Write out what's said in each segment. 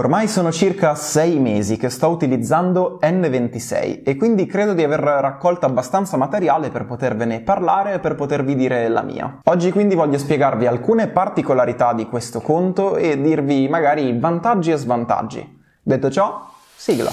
Ormai sono circa 6 mesi che sto utilizzando N26 e quindi credo di aver raccolto abbastanza materiale per potervene parlare e per potervi dire la mia. Oggi quindi voglio spiegarvi alcune particolarità di questo conto e dirvi magari vantaggi e svantaggi. Detto ciò, sigla!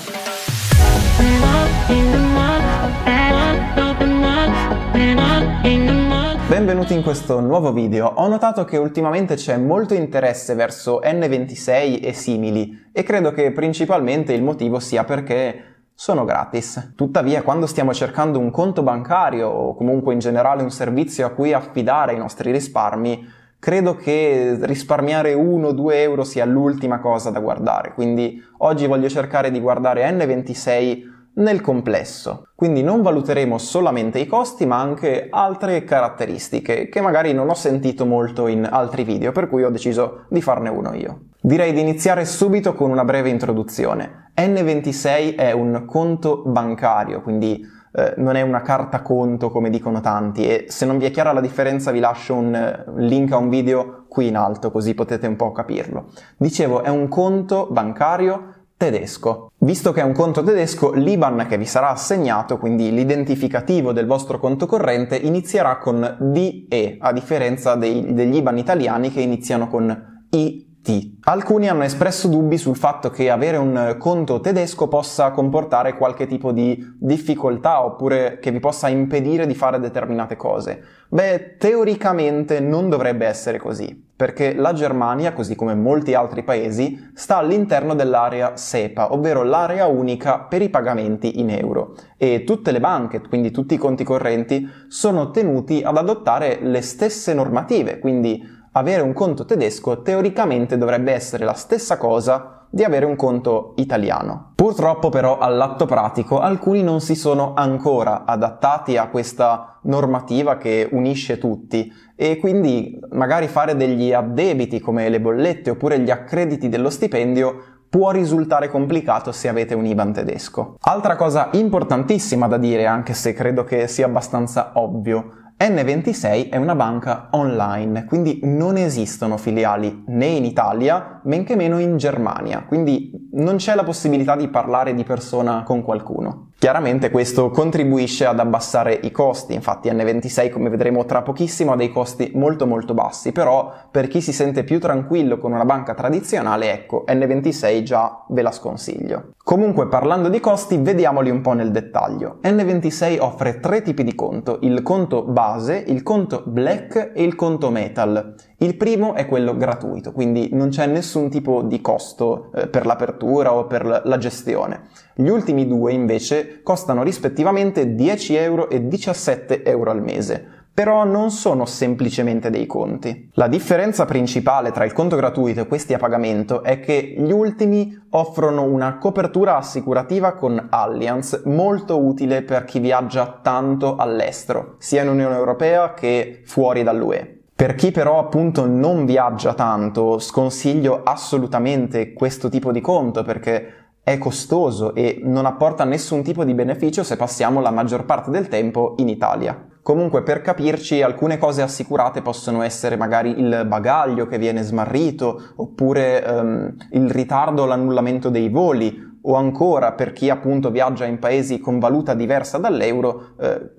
Benvenuti in questo nuovo video. Ho notato che ultimamente c'è molto interesse verso N26 e simili e credo che principalmente il motivo sia perché sono gratis. Tuttavia, quando stiamo cercando un conto bancario o comunque in generale un servizio a cui affidare i nostri risparmi, credo che risparmiare 1-2 euro sia l'ultima cosa da guardare. Quindi oggi voglio cercare di guardare N26 nel complesso. Quindi non valuteremo solamente i costi ma anche altre caratteristiche che magari non ho sentito molto in altri video per cui ho deciso di farne uno io. Direi di iniziare subito con una breve introduzione. N26 è un conto bancario, quindi eh, non è una carta conto come dicono tanti e se non vi è chiara la differenza vi lascio un link a un video qui in alto così potete un po' capirlo. Dicevo, è un conto bancario tedesco. Visto che è un conto tedesco, l'IBAN che vi sarà assegnato, quindi l'identificativo del vostro conto corrente, inizierà con DE, a differenza dei, degli IBAN italiani che iniziano con I T. Alcuni hanno espresso dubbi sul fatto che avere un conto tedesco possa comportare qualche tipo di difficoltà oppure che vi possa impedire di fare determinate cose. Beh, teoricamente non dovrebbe essere così, perché la Germania, così come molti altri paesi, sta all'interno dell'area SEPA, ovvero l'area unica per i pagamenti in euro, e tutte le banche, quindi tutti i conti correnti, sono tenuti ad adottare le stesse normative, quindi avere un conto tedesco teoricamente dovrebbe essere la stessa cosa di avere un conto italiano. Purtroppo però all'atto pratico alcuni non si sono ancora adattati a questa normativa che unisce tutti e quindi magari fare degli addebiti come le bollette oppure gli accrediti dello stipendio può risultare complicato se avete un IBAN tedesco. Altra cosa importantissima da dire, anche se credo che sia abbastanza ovvio, N26 è una banca online, quindi non esistono filiali né in Italia, men che meno in Germania, quindi non c'è la possibilità di parlare di persona con qualcuno. Chiaramente questo contribuisce ad abbassare i costi, infatti N26 come vedremo tra pochissimo ha dei costi molto molto bassi, però per chi si sente più tranquillo con una banca tradizionale, ecco, N26 già ve la sconsiglio. Comunque parlando di costi vediamoli un po' nel dettaglio. N26 offre tre tipi di conto, il conto base, il conto black e il conto metal. Il primo è quello gratuito, quindi non c'è nessun tipo di costo eh, per l'apertura o per la gestione. Gli ultimi due invece costano rispettivamente 10 euro e 17 euro al mese però non sono semplicemente dei conti. La differenza principale tra il conto gratuito e questi a pagamento è che gli ultimi offrono una copertura assicurativa con Allianz molto utile per chi viaggia tanto all'estero, sia in Unione Europea che fuori dall'UE. Per chi però appunto non viaggia tanto, sconsiglio assolutamente questo tipo di conto perché è costoso e non apporta nessun tipo di beneficio se passiamo la maggior parte del tempo in Italia. Comunque per capirci alcune cose assicurate possono essere magari il bagaglio che viene smarrito oppure ehm, il ritardo o l'annullamento dei voli o ancora per chi appunto viaggia in paesi con valuta diversa dall'euro eh,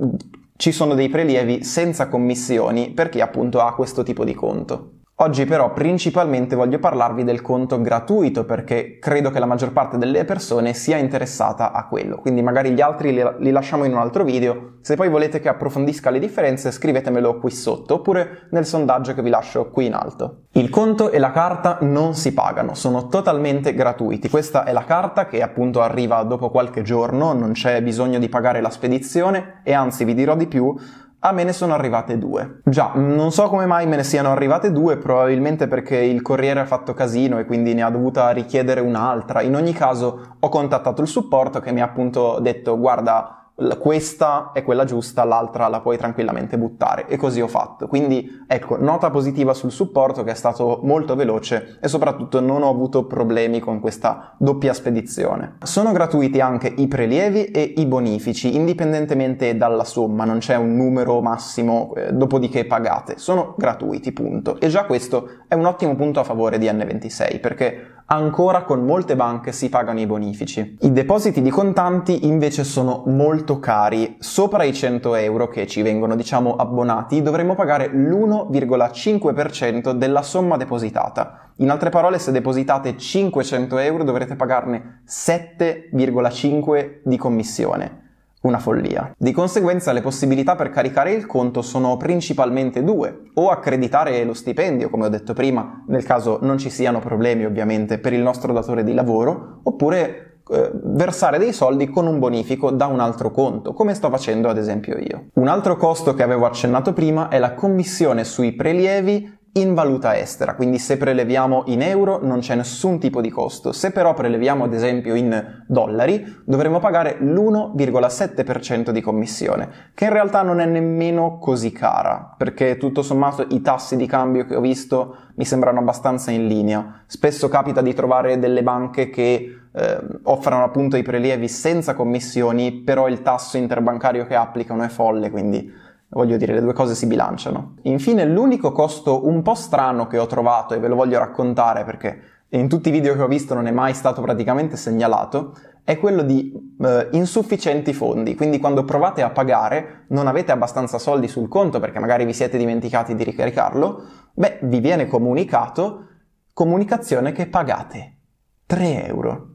ci sono dei prelievi senza commissioni per chi appunto ha questo tipo di conto. Oggi però principalmente voglio parlarvi del conto gratuito perché credo che la maggior parte delle persone sia interessata a quello, quindi magari gli altri li, li, lasciamo in un altro video. Se poi volete che approfondisca le differenze scrivetemelo qui sotto oppure nel sondaggio che vi lascio qui in alto. Il conto e la carta non si pagano, sono totalmente gratuiti. Questa è la carta che appunto arriva dopo qualche giorno, non c'è bisogno di pagare la spedizione e anzi vi dirò di più, a ah, me ne sono arrivate due. Già, non so come mai me ne siano arrivate due, probabilmente perché il corriere ha fatto casino e quindi ne ha dovuta richiedere un'altra. In ogni caso ho contattato il supporto che mi ha appunto detto guarda questa è quella giusta, l'altra la puoi tranquillamente buttare e così ho fatto. Quindi ecco, nota positiva sul supporto che è stato molto veloce e soprattutto non ho avuto problemi con questa doppia spedizione. Sono gratuiti anche i prelievi e i bonifici, indipendentemente dalla somma, non c'è un numero massimo eh, dopodiché pagate, sono gratuiti, punto. E già questo è un ottimo punto a favore di N26 perché ancora con molte banche si pagano i bonifici. I depositi di contanti invece sono molto cari, sopra i 100 euro che ci vengono diciamo abbonati dovremmo pagare l'1,5% della somma depositata. In altre parole, se depositate 500 euro dovrete pagarne 7,5 di commissione una follia. Di conseguenza le possibilità per caricare il conto sono principalmente due, o accreditare lo stipendio, come ho detto prima, nel caso non ci siano problemi ovviamente per il nostro datore di lavoro, oppure eh, versare dei soldi con un bonifico da un altro conto, come sto facendo ad esempio io. Un altro costo che avevo accennato prima è la commissione sui prelievi in valuta estera, quindi se preleviamo in euro non c'è nessun tipo di costo, se però preleviamo ad esempio in dollari dovremo pagare l'1,7% di commissione, che in realtà non è nemmeno così cara, perché tutto sommato i tassi di cambio che ho visto mi sembrano abbastanza in linea. Spesso capita di trovare delle banche che eh, offrono appunto i prelievi senza commissioni, però il tasso interbancario che applicano è folle, quindi Voglio dire, le due cose si bilanciano. Infine, l'unico costo un po' strano che ho trovato e ve lo voglio raccontare perché in tutti i video che ho visto non è mai stato praticamente segnalato, è quello di eh, insufficienti fondi, quindi quando provate a pagare non avete abbastanza soldi sul conto perché magari vi siete dimenticati di ricaricarlo, beh, vi viene comunicato comunicazione che pagate 3 euro.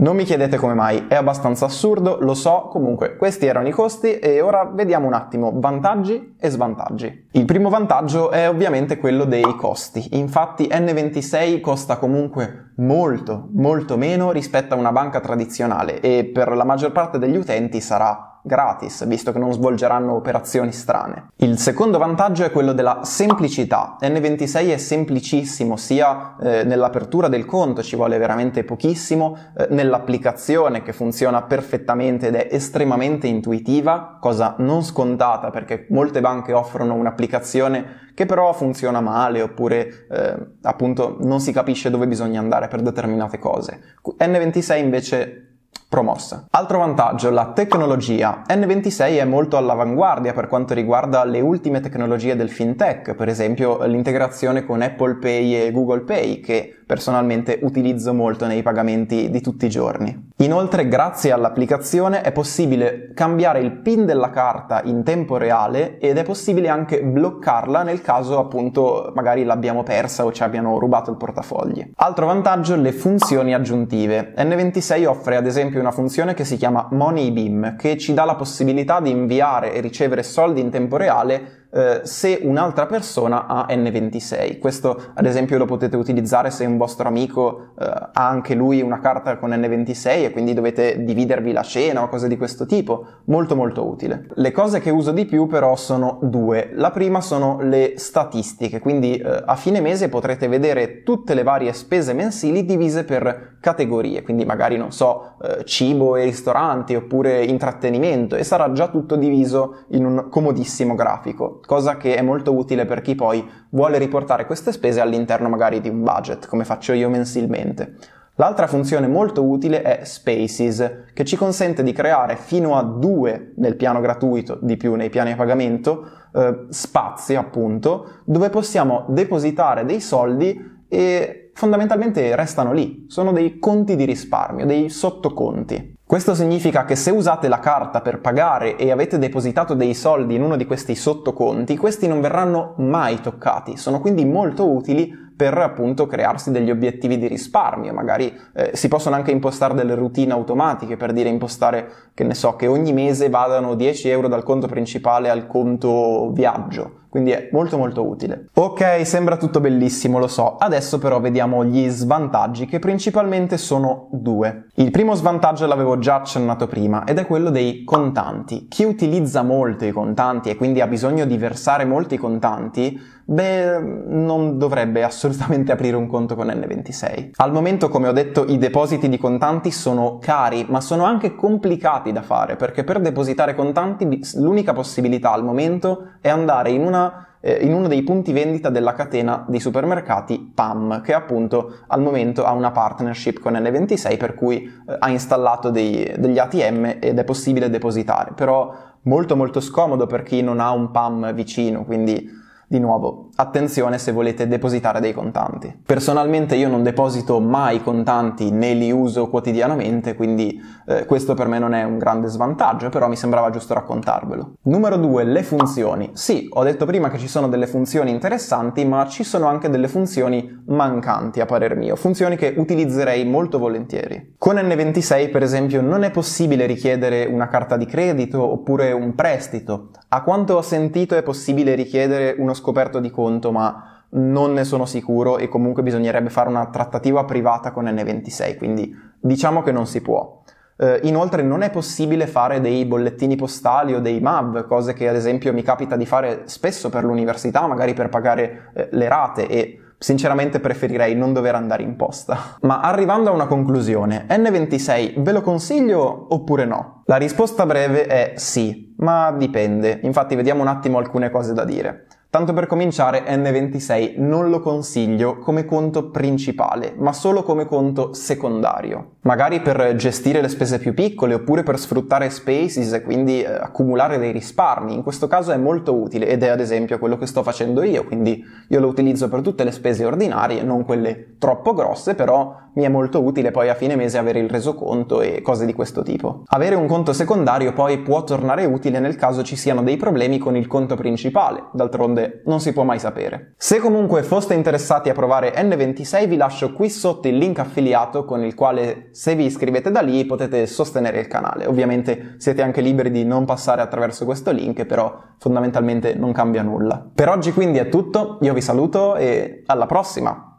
Non mi chiedete come mai, è abbastanza assurdo, lo so, comunque questi erano i costi e ora vediamo un attimo vantaggi e svantaggi. Il primo vantaggio è ovviamente quello dei costi, infatti N26 costa comunque molto molto meno rispetto a una banca tradizionale e per la maggior parte degli utenti sarà gratis, visto che non svolgeranno operazioni strane. Il secondo vantaggio è quello della semplicità. N26 è semplicissimo, sia eh, nell'apertura del conto ci vuole veramente pochissimo, eh, nell'applicazione che funziona perfettamente ed è estremamente intuitiva, cosa non scontata perché molte banche offrono un'applicazione che però funziona male oppure eh, appunto non si capisce dove bisogna andare per determinate cose. N26 invece promossa. Altro vantaggio, la tecnologia. N26 è molto all'avanguardia per quanto riguarda le ultime tecnologie del fintech, per esempio l'integrazione con Apple Pay e Google Pay, che personalmente utilizzo molto nei pagamenti di tutti i giorni. Inoltre, grazie all'applicazione è possibile cambiare il PIN della carta in tempo reale ed è possibile anche bloccarla nel caso appunto magari l'abbiamo persa o ci abbiano rubato il portafogli. Altro vantaggio, le funzioni aggiuntive. N26 offre ad esempio una funzione che si chiama MoneyBeam, che ci dà la possibilità di inviare e ricevere soldi in tempo reale eh, se un'altra persona ha N26. Questo ad esempio lo potete utilizzare se un vostro amico eh, ha anche lui una carta con N26 e quindi dovete dividervi la cena o cose di questo tipo. Molto molto utile. Le cose che uso di più però sono due. La prima sono le statistiche, quindi eh, a fine mese potrete vedere tutte le varie spese mensili divise per categorie, quindi magari non so, eh, cibo e ristoranti oppure intrattenimento e sarà già tutto diviso in un comodissimo grafico cosa che è molto utile per chi poi vuole riportare queste spese all'interno magari di un budget, come faccio io mensilmente. L'altra funzione molto utile è Spaces, che ci consente di creare fino a due nel piano gratuito, di più nei piani a pagamento, eh, spazi appunto, dove possiamo depositare dei soldi e fondamentalmente restano lì, sono dei conti di risparmio, dei sottoconti. Questo significa che se usate la carta per pagare e avete depositato dei soldi in uno di questi sottoconti, questi non verranno mai toccati, sono quindi molto utili per appunto crearsi degli obiettivi di risparmio, magari eh, si possono anche impostare delle routine automatiche, per dire impostare, che ne so, che ogni mese vadano 10 euro dal conto principale al conto viaggio quindi è molto molto utile. Ok, sembra tutto bellissimo, lo so, adesso però vediamo gli svantaggi che principalmente sono due. Il primo svantaggio l'avevo già accennato prima ed è quello dei contanti. Chi utilizza molto i contanti e quindi ha bisogno di versare molti contanti, beh, non dovrebbe assolutamente aprire un conto con N26. Al momento, come ho detto, i depositi di contanti sono cari, ma sono anche complicati da fare perché per depositare contanti l'unica possibilità al momento è andare in una una, eh, in uno dei punti vendita della catena dei supermercati PAM, che appunto al momento ha una partnership con N26 per cui eh, ha installato dei, degli ATM ed è possibile depositare, però molto molto scomodo per chi non ha un PAM vicino, quindi di nuovo attenzione se volete depositare dei contanti. Personalmente io non deposito mai contanti né li uso quotidianamente, quindi eh, questo per me non è un grande svantaggio, però mi sembrava giusto raccontarvelo. Numero 2, le funzioni. Sì, ho detto prima che ci sono delle funzioni interessanti, ma ci sono anche delle funzioni mancanti a parer mio, funzioni che utilizzerei molto volentieri. Con N26 per esempio non è possibile richiedere una carta di credito oppure un prestito. A quanto ho sentito è possibile richiedere uno scoperto di conto conto, ma non ne sono sicuro e comunque bisognerebbe fare una trattativa privata con N26, quindi diciamo che non si può. Eh, inoltre non è possibile fare dei bollettini postali o dei MAV, cose che ad esempio mi capita di fare spesso per l'università, magari per pagare eh, le rate e Sinceramente preferirei non dover andare in posta. Ma arrivando a una conclusione, N26 ve lo consiglio oppure no? La risposta breve è sì, ma dipende. Infatti vediamo un attimo alcune cose da dire. Tanto per cominciare, N26 non lo consiglio come conto principale, ma solo come conto secondario. Magari per gestire le spese più piccole oppure per sfruttare spaces e quindi eh, accumulare dei risparmi. In questo caso è molto utile ed è ad esempio quello che sto facendo io, quindi io lo utilizzo per tutte le spese ordinarie, non quelle troppo grosse, però mi è molto utile poi a fine mese avere il resoconto e cose di questo tipo. Avere un conto secondario poi può tornare utile nel caso ci siano dei problemi con il conto principale, d'altronde non si può mai sapere. Se comunque foste interessati a provare N26 vi lascio qui sotto il link affiliato con il quale se vi iscrivete da lì potete sostenere il canale. Ovviamente siete anche liberi di non passare attraverso questo link, però fondamentalmente non cambia nulla. Per oggi quindi è tutto, io vi saluto e alla prossima!